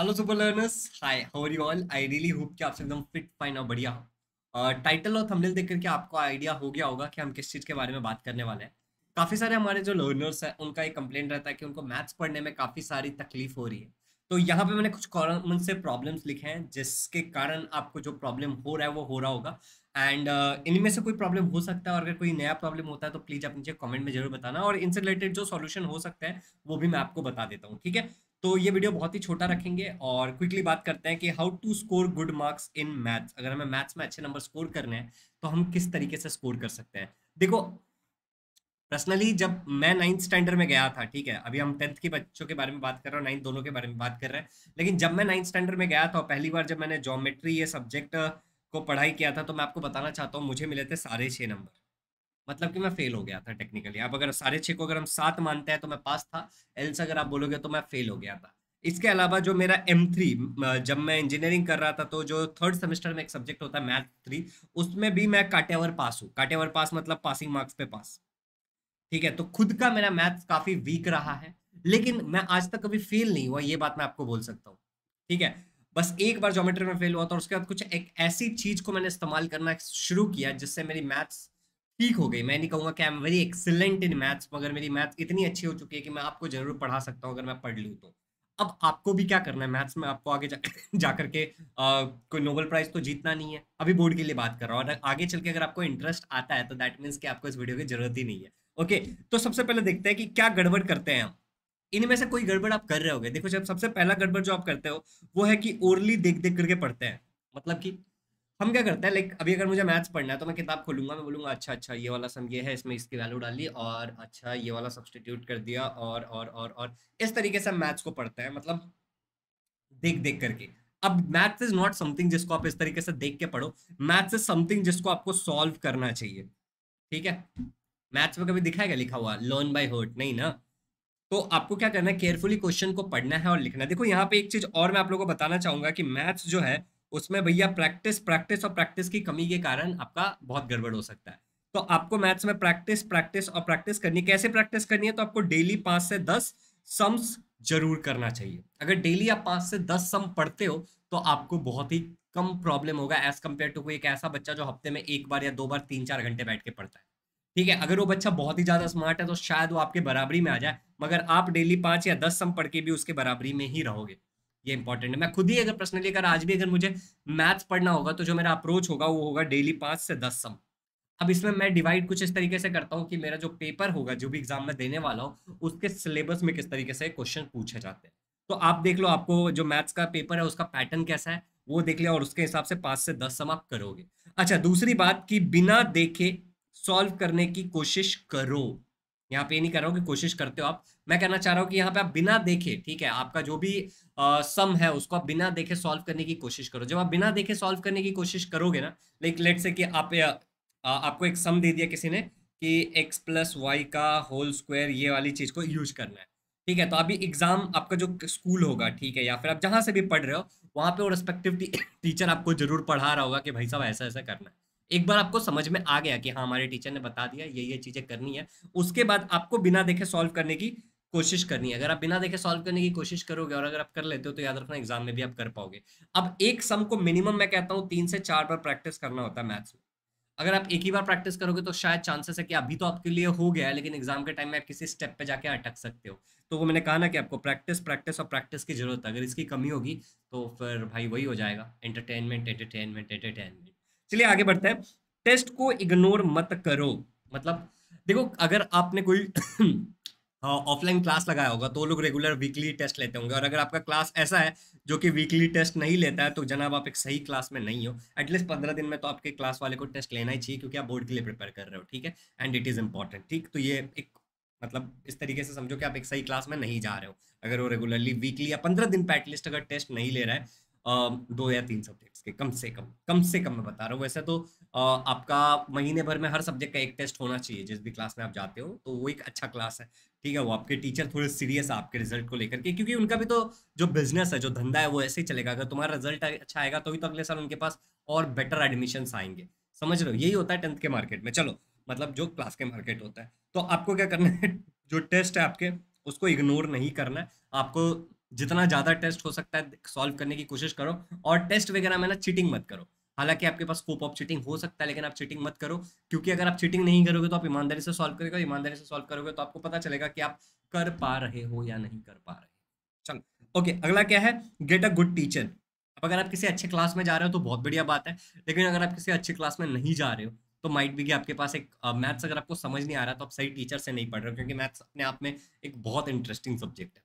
hello super learners hi how are you all I really hope कि आप सब एकदम फिट फाइन और बढ़िया हो टाइटल और थंबनेल देख करके आपको आइडिया हो गया होगा कि हम किस चीज़ के बारे में बात करने वाले हैं काफ़ी सारे हमारे जो लर्नर्स हैं उनका एक कंप्लेंट रहता है कि उनको मैथ्स पढ़ने में काफ़ी सारी तकलीफ हो रही है तो यहाँ पे मैंने कुछ कॉमन से प्रॉब्लम्स लिखे हैं जिसके कारण आपको जो प्रॉब्लम हो रहा है वो हो रहा होगा एंड uh, इनमें से कोई प्रॉब्लम हो सकता है और अगर कोई नया प्रॉब्लम होता है तो प्लीज़ आप नीचे कमेंट में जरूर बताना और इनसे रिलेटेड जो सॉल्यूशन हो सकता है वो भी मैं आपको बता देता हूँ ठीक है तो ये वीडियो बहुत ही छोटा रखेंगे और क्विकली बात करते हैं कि how to score good marks in maths अगर हमें मैथ्स में अच्छे नंबर स्कोर करने हैं तो हम किस तरीके से स्कोर कर सकते हैं देखो पर्सनली जब मैं नाइन्थ स्टैंडर्ड में गया था ठीक है अभी हम टेंथ के बच्चों के बारे में बात कर रहे हैं नाइन्थ दोनों के बारे में बात कर रहे हैं लेकिन जब मैं नाइन्थ स्टैंडर्ड में गया था और पहली बार जब मैंने जोमेट्री ये सब्जेक्ट को पढ़ाई किया था तो मैं आपको बताना चाहता हूँ मुझे मिले थे सारे छः नंबर मतलब कि मैं फेल हो गया था टेक्निकली आप अगर साढ़े छः को अगर हम सात मानते हैं तो मैं पास था एल्स अगर आप बोलोगे तो मैं फेल हो गया था इसके अलावा जो मेरा एम थ्री जब मैं इंजीनियरिंग कर रहा था तो जो थर्ड सेमेस्टर में एक सब्जेक्ट होता है मैथ थ्री उसमें भी मैं काटेवर पास हूँ काटेवर पास मतलब पासिंग मार्क्स पे पास ठीक है तो खुद का मेरा मैथ काफ़ी वीक रहा है लेकिन मैं आज तक कभी फेल नहीं हुआ ये बात मैं आपको बोल सकता हूँ ठीक है बस एक बार जोमेट्री में फेल हुआ था और उसके बाद कुछ एक ऐसी चीज़ को मैंने इस्तेमाल करना शुरू किया जिससे मेरी मैथ्स पीक हो गई मैं नहीं कहूँगा कि I am very excellent in maths मगर मेरी मैथ्स इतनी अच्छी हो चुकी है कि मैं आपको जरूर पढ़ा सकता हूँ अगर मैं पढ़ लूँ तो अब आपको भी क्या करना है मैथ्स में आपको आगे जा, जा करके आ, कोई नोबल प्राइज तो जीतना नहीं है अभी बोर्ड के लिए बात कर रहा हूँ और आगे चल के अगर आपको इंटरेस्ट आता है तो दैट मीन्स कि आपको इस वीडियो की जरूरत ही नहीं है ओके तो सबसे पहले देखते हैं कि क्या गड़बड़ करते हैं हम इनमें से कोई गड़बड़ आप कर रहे हो देखो जब सबसे पहला गड़बड़ जो आप करते हो वो है कि ओरली देख देख करके पढ़ते हैं मतलब कि हम क्या करते हैं लाइक अभी अगर मुझे मैथ्स पढ़ना है तो मैं किताब खोलूंगा मैं बोलूंगा अच्छा अच्छा ये वाला सम ये है इसमें इसकी वैल्यू डाली और अच्छा ये वाला सब्सटीट्यूट कर दिया और और और और इस तरीके से हम मैथ्स को पढ़ते हैं मतलब देख देख करके अब मैथ्स इज नॉट समथिंग जिसको आप इस तरीके से देख के पढ़ो मैथ्स इज समथिंग जिसको आपको सॉल्व करना चाहिए ठीक है मैथ्स में कभी दिखा है लिखा हुआ लर्न बाय हर्ट नहीं ना तो आपको क्या करना है केयरफुली क्वेश्चन को पढ़ना है और लिखना है देखो यहाँ पे एक चीज और मैं आप लोगों को बताना चाहूंगा कि मैथ्स जो है उसमें भैया प्रैक्टिस प्रैक्टिस और प्रैक्टिस की कमी के कारण आपका बहुत गड़बड़ हो सकता है तो आपको मैथ्स में प्रैक्टिस प्रैक्टिस और प्रैक्टिस करनी है कैसे प्रैक्टिस करनी है तो आपको डेली पाँच से दस सम्स जरूर करना चाहिए अगर डेली आप पाँच से दस सम पढ़ते हो तो आपको बहुत ही कम प्रॉब्लम होगा एज कम्पेयर टू कोई एक ऐसा बच्चा जो हफ्ते में एक बार या दो बार तीन चार घंटे बैठ के पढ़ता है ठीक है अगर वो बच्चा बहुत ही ज़्यादा स्मार्ट है तो शायद वो आपके बराबरी में आ जाए मगर आप डेली पाँच या दस सम पढ़ के भी उसके बराबरी में ही रहोगे ये इंपॉर्टेंट है मैं खुद ही अगर पर्सनली अगर आज भी अगर मुझे मैथ्स पढ़ना होगा तो जो मेरा अप्रोच होगा वो होगा डेली पाँच से दस सम अब इसमें मैं डिवाइड कुछ इस तरीके से करता हूँ कि मेरा जो पेपर होगा जो भी एग्जाम में देने वाला हो उसके सिलेबस में किस तरीके से क्वेश्चन पूछे जाते हैं तो आप देख लो आपको जो मैथ्स का पेपर है उसका पैटर्न कैसा है वो देख लिया और उसके हिसाब से पाँच से दस सम आप करोगे अच्छा दूसरी बात कि बिना देखे सॉल्व करने की कोशिश करो यहाँ पे नहीं कर रहा हूँ कि कोशिश करते हो आप मैं कहना चाह रहा हूँ कि यहाँ पे आप बिना देखे ठीक है आपका जो भी आ, सम है उसको आप बिना देखे सॉल्व करने की कोशिश करो जब आप बिना देखे सॉल्व करने की कोशिश करोगे ना लाइक लेट से कि आप आ, आ, आपको एक सम दे दिया किसी ने कि एक्स प्लस वाई का होल स्क्वायर ये वाली चीज़ को यूज करना है ठीक है तो अभी एग्जाम आपका जो स्कूल होगा ठीक है या फिर आप जहाँ से भी पढ़ रहे हो वहाँ पे वो रेस्पेक्टिव टीचर आपको जरूर पढ़ा रहा होगा कि भाई साहब ऐसा ऐसा करना है एक बार आपको समझ में आ गया कि हाँ हमारे टीचर ने बता दिया ये ये चीज़ें करनी है उसके बाद आपको बिना देखे सॉल्व करने की कोशिश करनी है अगर आप बिना देखे सॉल्व करने की कोशिश करोगे और अगर आप कर लेते हो तो याद रखना एग्जाम में भी आप कर पाओगे अब एक सम को मिनिमम मैं कहता हूँ तीन से चार बार प्रैक्टिस करना होता है मैथ्स में अगर आप एक ही बार प्रैक्टिस करोगे तो शायद चांसेस है कि अभी तो आपके लिए हो गया है लेकिन एग्जाम के टाइम में आप किसी स्टेप पे जाके अटक सकते हो तो वो मैंने कहा ना कि आपको प्रैक्टिस प्रैक्टिस और प्रैक्टिस की जरूरत है अगर इसकी कमी होगी तो फिर भाई वही हो जाएगा एंटरटेनमेंट एंटरटेनमेंट एंटरटेनमेंट चलिए आगे बढ़ते हैं टेस्ट को इग्नोर मत करो मतलब देखो अगर आपने कोई ऑफलाइन हाँ, क्लास लगाया होगा तो लोग रेगुलर वीकली टेस्ट लेते होंगे और अगर आपका क्लास ऐसा है जो कि वीकली टेस्ट नहीं लेता है तो जनाब आप एक सही क्लास में नहीं हो एटलीस्ट पंद्रह दिन में तो आपके क्लास वाले को टेस्ट लेना ही चाहिए क्योंकि आप बोर्ड के लिए प्रिपेयर कर रहे हो ठीक है एंड इट इज़ इंपॉर्टेंट ठीक तो ये एक मतलब इस तरीके से समझो कि आप एक सही क्लास में नहीं जा रहे हो अगर वो रेगुलरली वीकली या पंद्रह दिन पर एटलीस्ट अगर टेस्ट नहीं ले रहा है दो या तीन सब्जेक्ट्स के कम से कम कम से कम मैं बता रहा हूँ वैसे तो आपका महीने भर में हर सब्जेक्ट का एक टेस्ट होना चाहिए जिस भी क्लास में आप जाते हो तो वो एक अच्छा क्लास है ठीक है वो आपके टीचर थोड़े सीरियस है आपके रिजल्ट को लेकर के क्योंकि उनका भी तो जो बिजनेस है जो धंधा है वो ऐसे ही चलेगा अगर तुम्हारा रिजल्ट अच्छा आएगा तो ही तो अगले साल उनके पास और बेटर एडमिशन आएंगे समझ रहे हो यही होता है टेंथ के मार्केट में चलो मतलब जो क्लास के मार्केट होता है तो आपको क्या करना है जो टेस्ट है आपके उसको इग्नोर नहीं करना है आपको जितना ज़्यादा टेस्ट हो सकता है सॉल्व करने की कोशिश करो और टेस्ट वगैरह में ना चीटिंग मत करो हालांकि आपके पास स्कोप ऑफ चीटिंग हो सकता है लेकिन आप चीटिंग मत करो क्योंकि अगर आप चीटिंग नहीं करोगे तो आप ईमानदारी से सॉल्व करोगे ईमानदारी से सॉल्व करोगे तो आपको पता चलेगा कि आप कर पा रहे हो या नहीं कर पा रहे चलो ओके अगला क्या है गेट अ गुड टीचर अब अगर आप किसी अच्छे क्लास में जा रहे हो तो बहुत बढ़िया बात है लेकिन अगर आप किसी अच्छे क्लास में नहीं जा रहे हो तो माइट भी कि आपके पास एक मैथ्स uh, अगर आपको समझ नहीं आ रहा तो आप सही टीचर से नहीं पढ़ रहे हो क्योंकि मैथ्स अपने आप में एक बहुत इंटरेस्टिंग सब्जेक्ट है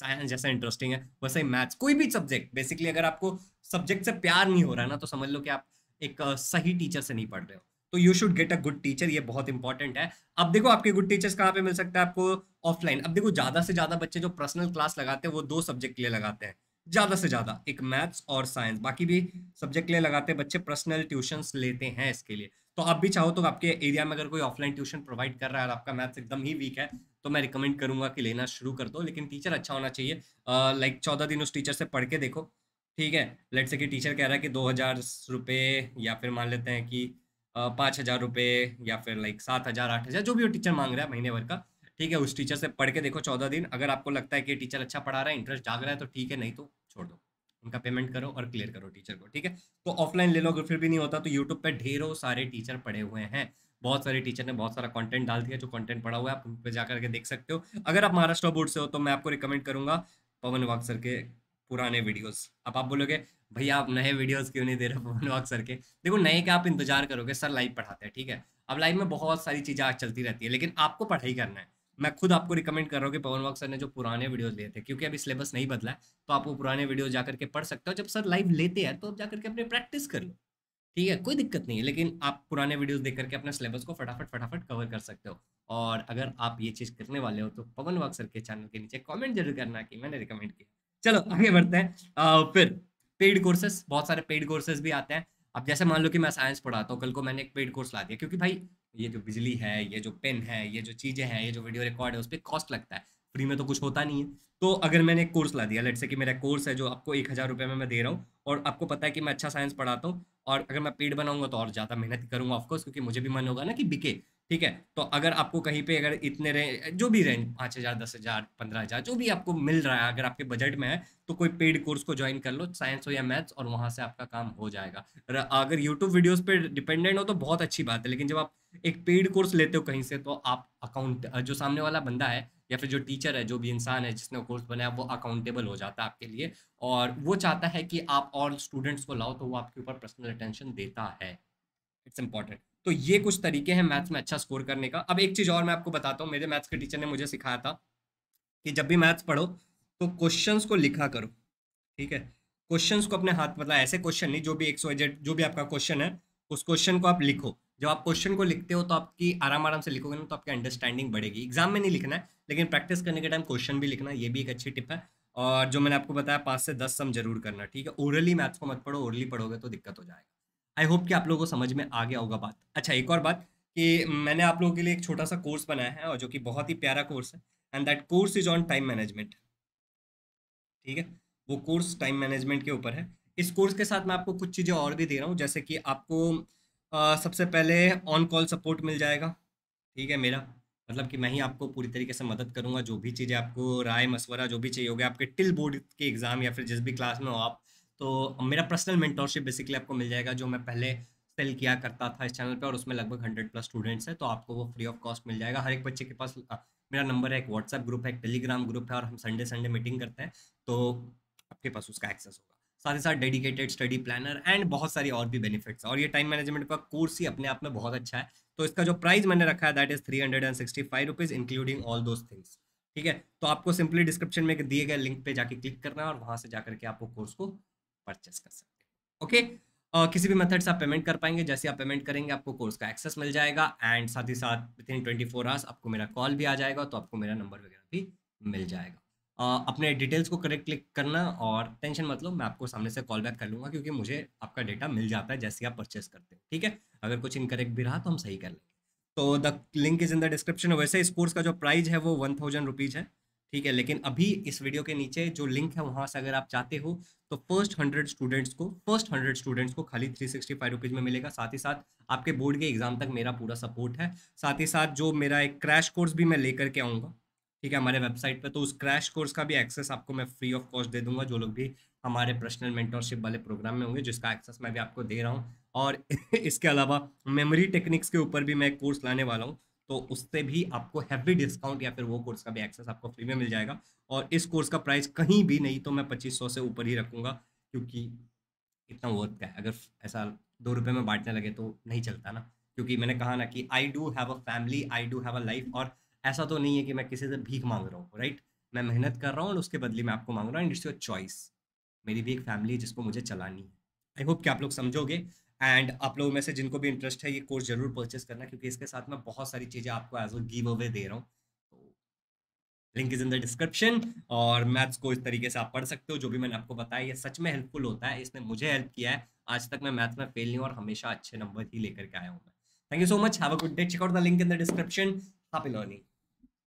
साइंस जैसा इंटरेस्टिंग है वैसे ही मैथ्स कोई भी सब्जेक्ट बेसिकली अगर आपको सब्जेक्ट से प्यार नहीं हो रहा है ना तो समझ लो कि आप एक सही टीचर से नहीं पढ़ रहे हो तो you should get a good teacher ये बहुत इंपॉर्टेंट है अब देखो आपके गुड टीचर्स कहाँ पे मिल सकते हैं आपको ऑफलाइन अब देखो ज़्यादा से ज़्यादा बच्चे जो पर्सनल क्लास लगाते हैं वो दो सब्जेक्ट के लिए लगाते हैं ज़्यादा से ज़्यादा एक मैथ्स और साइंस बाकी भी सब्जेक्ट के लिए लगाते हैं बच्चे पर्सनल ट्यूशंस लेते हैं इसके लिए तो आप भी चाहो तो आपके एरिया में अगर कोई ऑफलाइन ट्यूशन प्रोवाइड कर रहा है और आपका मैथ्स एकदम ही वीक है तो मैं रिकमेंड करूंगा कि लेना शुरू कर दो लेकिन टीचर अच्छा होना चाहिए लाइक चौदह दिन उस टीचर से पढ़ के देखो ठीक है लेट से कि टीचर कह रहा है कि दो हज़ार रुपये या फिर मान लेते हैं कि पाँच हज़ार रुपये या फिर लाइक सात हज़ार आठ हज़ार जो भी वो टीचर मांग रहा है महीने भर का ठीक है उस टीचर से पढ़ के देखो चौदह दिन अगर आपको लगता है कि टीचर अच्छा पढ़ा रहा है इंटरेस्ट जाग रहा है तो ठीक है नहीं तो छोड़ दो उनका पेमेंट करो और क्लियर करो टीचर को ठीक है तो ऑफलाइन ले लो अगर फिर भी नहीं होता तो यूट्यूब पर ढेरों सारे टीचर पढ़े हुए हैं बहुत सारे टीचर ने बहुत सारा कंटेंट डाल दिया जो कंटेंट पड़ा हुआ है आप उन पर जाकर के देख सकते हो अगर आप महाराष्ट्र बोर्ड से हो तो मैं आपको रिकमेंड करूंगा पवन वाग सर के पुराने वीडियोस अब आप बोलोगे भैया आप नए वीडियोस क्यों नहीं दे रहे पवन वाग सर के देखो नए का आप इंतजार करोगे सर लाइव पढ़ाते हैं ठीक है अब लाइव में बहुत सारी चीज़ें आज चलती रहती है लेकिन आपको पढ़ाई करना है मैं खुद आपको रिकमेंड कर रहा हूँ कि पवन वाग सर ने जो पुराने वीडियोज लिए थे क्योंकि अभी सिलेबस नहीं बदला है तो आप वो पुराने वीडियो जा करके पढ़ सकते हो जब सर लाइव लेते हैं तो आप जाकर के अपने प्रैक्टिस कर लो ठीक है कोई दिक्कत नहीं है लेकिन आप पुराने वीडियोस देख करके अपने सिलेबस को फटाफट फटाफट कवर कर सकते हो और अगर आप ये चीज़ करने वाले हो तो पवन वाक सर के चैनल के नीचे कमेंट जरूर करना कि मैंने रिकमेंड किया चलो आगे बढ़ते हैं आ, फिर पेड कोर्सेस बहुत सारे पेड कोर्सेज भी आते हैं अब जैसे मान लो कि मैं साइंस पढ़ाता हूँ कल को मैंने एक पेड कोर्स ला दिया क्योंकि भाई ये जो बिजली है ये जो पेन है ये जो चीज़ें हैं ये जो वीडियो रिकॉर्ड है उस पर कॉस्ट लगता है फ्री में तो कुछ होता नहीं है तो अगर मैंने एक कोर्स ला दिया लेट से कि मेरा कोर्स है जो आपको एक हज़ार रुपये में मैं दे रहा हूँ और आपको पता है कि मैं अच्छा साइंस पढ़ाता हूँ और अगर मैं पेड बनाऊंगा तो और ज़्यादा मेहनत करूंगा ऑफकोर्स क्योंकि मुझे भी मन होगा ना कि बिके ठीक है तो अगर आपको कहीं पे अगर इतने रेंज जो भी रेंज पाँच हज़ार दस हज़ार पंद्रह हज़ार जो भी आपको मिल रहा है अगर आपके बजट में है तो कोई पेड कोर्स को ज्वाइन कर लो साइंस हो या मैथ्स और वहाँ से आपका काम हो जाएगा अगर यूट्यूब वीडियोज़ पर डिपेंडेंट हो तो बहुत अच्छी बात है लेकिन जब आप एक पेड कोर्स लेते हो कहीं से तो आप अकाउंट जो सामने वाला बंदा है या फिर जो टीचर है जो भी इंसान है जिसने कोर्स बनाया वो अकाउंटेबल हो जाता है आपके लिए और वो चाहता है कि आप और स्टूडेंट्स को लाओ तो वो आपके ऊपर पर्सनल अटेंशन देता है इट्स इंपॉर्टेंट तो ये कुछ तरीके हैं मैथ्स में अच्छा स्कोर करने का अब एक चीज़ और मैं आपको बताता हूँ मेरे मैथ्स के टीचर ने मुझे सिखाया था कि जब भी मैथ्स पढ़ो तो क्वेश्चंस को लिखा करो ठीक है क्वेश्चंस को अपने हाथ मतलब ऐसे क्वेश्चन नहीं जो भी एक सौ जो भी आपका क्वेश्चन है उस क्वेश्चन को आप लिखो जब आप क्वेश्चन को लिखते हो तो आपकी आराम आराम से लिखोगे ना तो आपकी अंडरस्टैंडिंग बढ़ेगी एग्जाम में नहीं लिखना है लेकिन प्रैक्टिस करने के टाइम क्वेश्चन भी लिखना ये भी एक अच्छी टिप है और जो मैंने आपको बताया पाँच से दस सम जरूर करना ठीक है ओरली मैथ्स को मत पढ़ो ओरली पढ़ोगे तो दिक्कत हो जाएगा आई होप कि आप लोगों को समझ में आ गया होगा बात अच्छा एक और बात कि मैंने आप लोगों के लिए एक छोटा सा कोर्स बनाया है और जो कि बहुत ही प्यारा कोर्स है and that course is on time management ठीक है वो कोर्स टाइम मैनेजमेंट के ऊपर है इस कोर्स के साथ मैं आपको कुछ चीज़ें और भी दे रहा हूँ जैसे कि आपको आ, सबसे पहले ऑन कॉल सपोर्ट मिल जाएगा ठीक है मेरा मतलब कि मैं ही आपको पूरी तरीके से मदद करूंगा जो भी चीज़ें आपको राय मशवरा जो भी चाहिए होगा आपके टिल बोर्ड के एग्ज़ाम या फिर जिस भी क्लास में हो आप तो मेरा पर्सनल मेंटोरशिप बेसिकली आपको मिल जाएगा जो मैं पहले सेल किया करता था इस चैनल पर और उसमें लगभग हंड्रेड प्लस स्टूडेंट्स हैं तो आपको वो फ्री ऑफ कॉस्ट मिल जाएगा हर एक बच्चे के पास आ, मेरा नंबर है एक व्हाट्सएप ग्रुप है एक टेलीग्राम ग्रुप है और हम संडे संडे मीटिंग करते हैं तो आपके पास उसका एक्सेस होगा साथ ही साथ डेडिकेटेड स्टडी प्लानर एंड बहुत सारी और भी बेनिफिट्स और ये टाइम मैनेजमेंट का कोर्स ही अपने आप में बहुत अच्छा है तो इसका जो प्राइस मैंने रखा है that is three hundred and sixty five rupees including all those things ठीक है तो आपको सिंपली डिस्क्रिप्शन में दिए गए लिंक पे जाके क्लिक करना है और वहाँ से जा करके आपको कोर्स को परचेस कर सकते हैं ओके uh, किसी भी मेथड से आप पेमेंट कर पाएंगे जैसे आप पेमेंट करेंगे आपको कोर्स का एक्सेस मिल जाएगा एंड साथ ही साथ within twenty four hours आपको मेरा कॉल भी आ जाएगा तो आपको मेरा नंबर वगैरह भी मिल जाएगा अपने डिटेल्स को करेक्ट क्लिक करना और टेंशन मतलब मैं आपको सामने से कॉल बैक कर लूँगा क्योंकि मुझे आपका डेटा मिल जाता है जैसे आप परचेस करते हो ठीक है अगर कुछ इनकरेक्ट भी रहा तो हम सही कर लेंगे तो the link is in the description वैसे इस कोर्स का जो प्राइस है वो वन थाउजेंड रुपीज़ है ठीक है लेकिन अभी इस वीडियो के नीचे जो लिंक है वहाँ से अगर आप चाहते हो तो फर्स्ट हंड्रेड स्टूडेंट्स को फर्स्ट हंड्रेड स्टूडेंट्स को खाली थ्री सिक्सटी फाइव रुपीज़ में मिलेगा साथ ही साथ आपके बोर्ड के एग्जाम तक मेरा पूरा सपोर्ट है साथ ही साथ जो मेरा एक क्रैश कोर्स भी मैं लेकर के आऊँगा ठीक है हमारे वेबसाइट पे तो उस क्रैश कोर्स का भी एक्सेस आपको मैं फ्री ऑफ कॉस्ट दे दूंगा जो लोग भी हमारे पर्सनल मेंटरशिप वाले प्रोग्राम में होंगे जिसका एक्सेस मैं भी आपको दे रहा हूँ और इसके अलावा मेमोरी टेक्निक्स के ऊपर भी मैं कोर्स लाने वाला हूँ तो उससे भी आपको हैवी डिस्काउंट या फिर वो कोर्स का भी एक्सेस आपको फ्री में मिल जाएगा और इस कोर्स का प्राइस कहीं भी नहीं तो मैं पच्चीस सौ से ऊपर ही रखूँगा क्योंकि इतना वर्थ का है अगर ऐसा दो रुपये में बांटने लगे तो नहीं चलता ना क्योंकि मैंने कहा ना कि I do have a family I do have a life और ऐसा तो नहीं है कि मैं किसी से भीख मांग रहा हूँ राइट मैं मेहनत कर रहा हूँ और उसके बदले मैं आपको मांग रहा हूँ एंड इट्स योर चॉइस मेरी भी एक फैमिली है जिसको मुझे चलानी है आई होप कि आप लोग समझोगे एंड आप लोगों में से जिनको भी इंटरेस्ट है ये कोर्स जरूर परचेस करना क्योंकि इसके साथ मैं बहुत सारी चीज़ें आपको एज अ गिव अवे दे रहा हूँ link is in the description और मैथ्स को इस तरीके से आप पढ़ सकते हो जो भी मैंने आपको बताया ये सच में हेल्पफुल होता है इसने मुझे हेल्प किया है आज तक मैं मैथ्स में फेल नहीं हूँ और हमेशा अच्छे नंबर ही लेकर के आया हूँ मैं thank you so much have a good day check out the link in the description happy learning